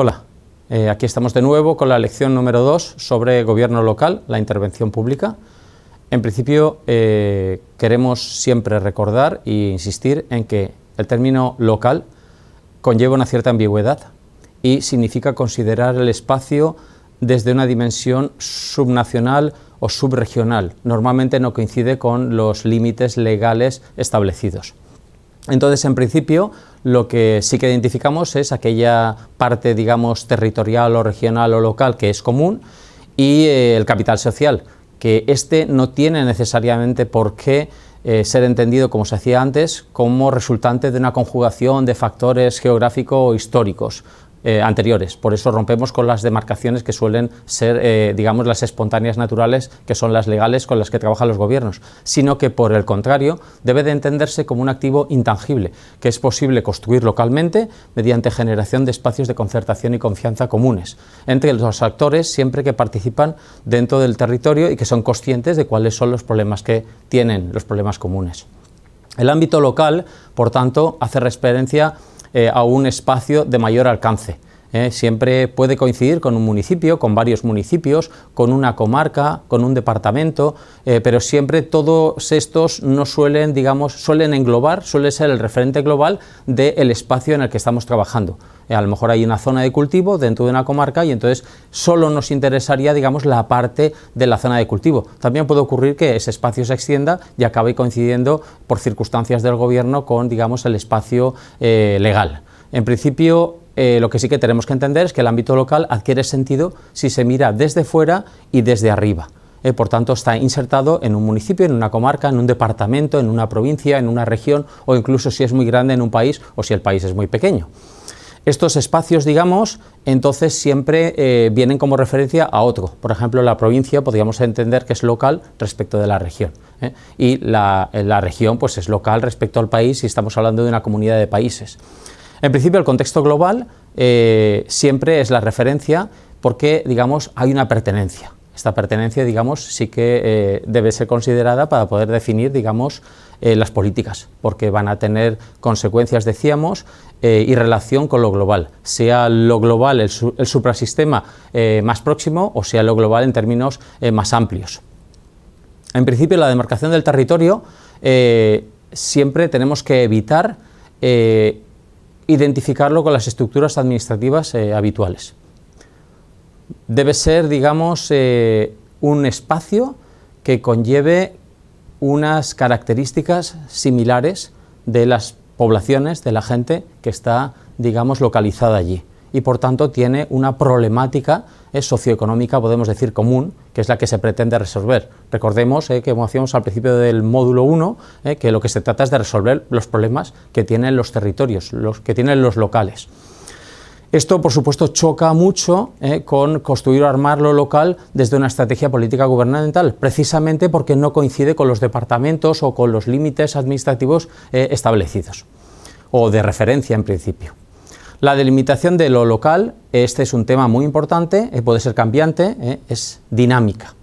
Hola, eh, aquí estamos de nuevo con la lección número 2 sobre gobierno local, la intervención pública. En principio, eh, queremos siempre recordar e insistir en que el término local conlleva una cierta ambigüedad y significa considerar el espacio desde una dimensión subnacional o subregional. Normalmente no coincide con los límites legales establecidos. Entonces, en principio, lo que sí que identificamos es aquella parte, digamos, territorial o regional o local que es común y eh, el capital social, que este no tiene necesariamente por qué eh, ser entendido, como se hacía antes, como resultante de una conjugación de factores geográficos o históricos. Eh, anteriores. Por eso rompemos con las demarcaciones que suelen ser, eh, digamos, las espontáneas naturales, que son las legales con las que trabajan los gobiernos, sino que, por el contrario, debe de entenderse como un activo intangible, que es posible construir localmente mediante generación de espacios de concertación y confianza comunes entre los actores siempre que participan dentro del territorio y que son conscientes de cuáles son los problemas que tienen, los problemas comunes. El ámbito local, por tanto, hace referencia eh, a un espacio de mayor alcance. ¿eh? siempre puede coincidir con un municipio, con varios municipios, con una comarca, con un departamento, eh, pero siempre todos estos no suelen, digamos, suelen englobar, suele ser el referente global del espacio en el que estamos trabajando. Eh, a lo mejor hay una zona de cultivo dentro de una comarca y entonces solo nos interesaría, digamos, la parte de la zona de cultivo. También puede ocurrir que ese espacio se extienda y acabe coincidiendo por circunstancias del gobierno con, digamos, el espacio legal. En principio, eh, lo que sí que tenemos que entender es que el ámbito local adquiere sentido si se mira desde fuera y desde arriba. Eh, por tanto, está insertado en un municipio, en una comarca, en un departamento, en una provincia, en una región o incluso si es muy grande en un país o si el país es muy pequeño. Estos espacios, digamos, entonces siempre eh, vienen como referencia a otro. Por ejemplo, la provincia podríamos entender que es local respecto de la región. Y la, la, región pues, es local respecto al país si estamos hablando de una comunidad de países. En principio, el contexto global eh, siempre es la referencia porque, digamos, hay una pertenencia. Esta pertenencia, digamos, sí que eh, debe ser considerada para poder definir, digamos, eh, las políticas, porque van a tener consecuencias, decíamos, y relación con lo global, sea lo global el, suprasistema más próximo o sea lo global en términos más amplios. En principio, la demarcación del territorio siempre tenemos que evitar identificarlo con las estructuras administrativas eh, habituales. Debe ser, digamos, eh, un espacio que conlleve unas características similares de las poblaciones, de la gente que está, digamos, localizada allí y por tanto tiene una problemática eh, socioeconómica, podemos decir, común, que es la que se pretende resolver. Recordemos eh, que, como hacíamos al principio del módulo 1, eh, que lo que se trata es de resolver los problemas que tienen los territorios, los que tienen los locales. Esto, por supuesto, choca mucho con construir o armar lo local desde una estrategia política gubernamental, precisamente porque no coincide con los departamentos o con los límites administrativos establecidos, o de referencia en principio. La delimitación de lo local, este es un tema muy importante, eh, puede ser cambiante, eh, es dinámica.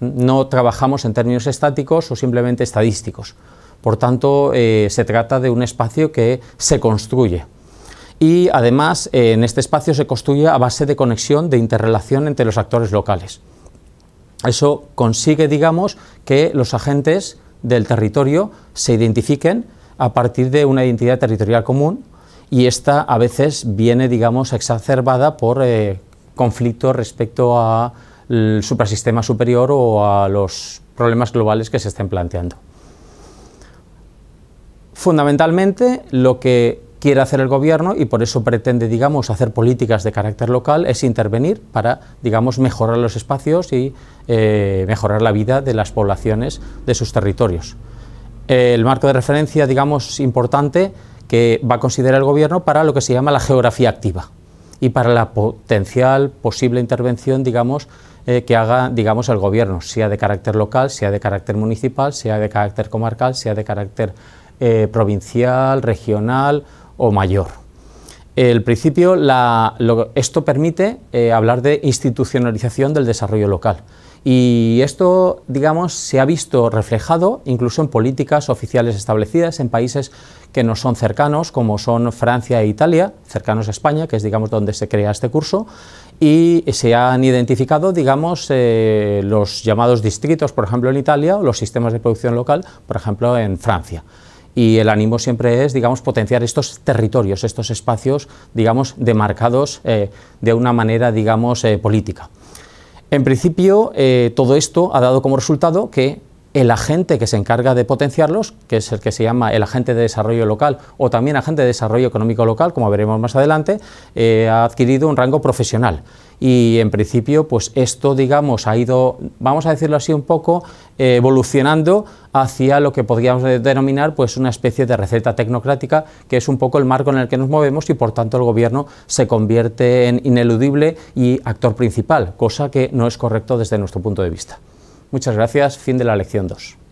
No trabajamos en términos estáticos o simplemente estadísticos. Por tanto, eh, se trata de un espacio que se construye. Y además, en este espacio se construye a base de conexión, de interrelación entre los actores locales. Eso consigue, digamos, que los agentes del territorio se identifiquen a partir de una identidad territorial común y esta a veces viene, digamos, exacerbada por eh, conflictos respecto al suprasistema superior o a los problemas globales que se estén planteando. Fundamentalmente, lo que quiere hacer el gobierno y por eso pretende, digamos, hacer políticas de carácter local es intervenir para, digamos, mejorar los espacios y eh, mejorar la vida de las poblaciones de sus territorios. El marco de referencia, digamos, importante que va a considerar el Gobierno para lo que se llama la geografía activa y para la potencial posible intervención, digamos, eh, que haga, digamos, el Gobierno, sea de carácter local, sea de carácter municipal, sea de carácter comarcal, sea de carácter eh, provincial, regional o mayor. El principio, esto permite eh, hablar de institucionalización del desarrollo local. Y esto, digamos, se ha visto reflejado incluso en políticas oficiales establecidas en países que no son cercanos, como son Francia e Italia, cercanos a España, que es, digamos, donde se crea este curso, y se han identificado, digamos, eh, los llamados distritos, por ejemplo, en Italia, o los sistemas de producción local, por ejemplo, en Francia y el ánimo siempre es, digamos, potenciar estos territorios, estos espacios, digamos, demarcados eh, de una manera, digamos, eh, política. En principio, eh, todo esto ha dado como resultado que el agente que se encarga de potenciarlos, que es el que se llama el agente de desarrollo local o también agente de desarrollo económico local, como veremos más adelante, eh, ha adquirido un rango profesional. Y en principio, pues esto, digamos, ha ido, vamos a decirlo así un poco, eh, evolucionando hacia lo que podríamos denominar pues una especie de receta tecnocrática, que es un poco el marco en el que nos movemos y por tanto el gobierno se convierte en ineludible y actor principal, cosa que no es correcto desde nuestro punto de vista. Muchas gracias. Fin de la lección 2.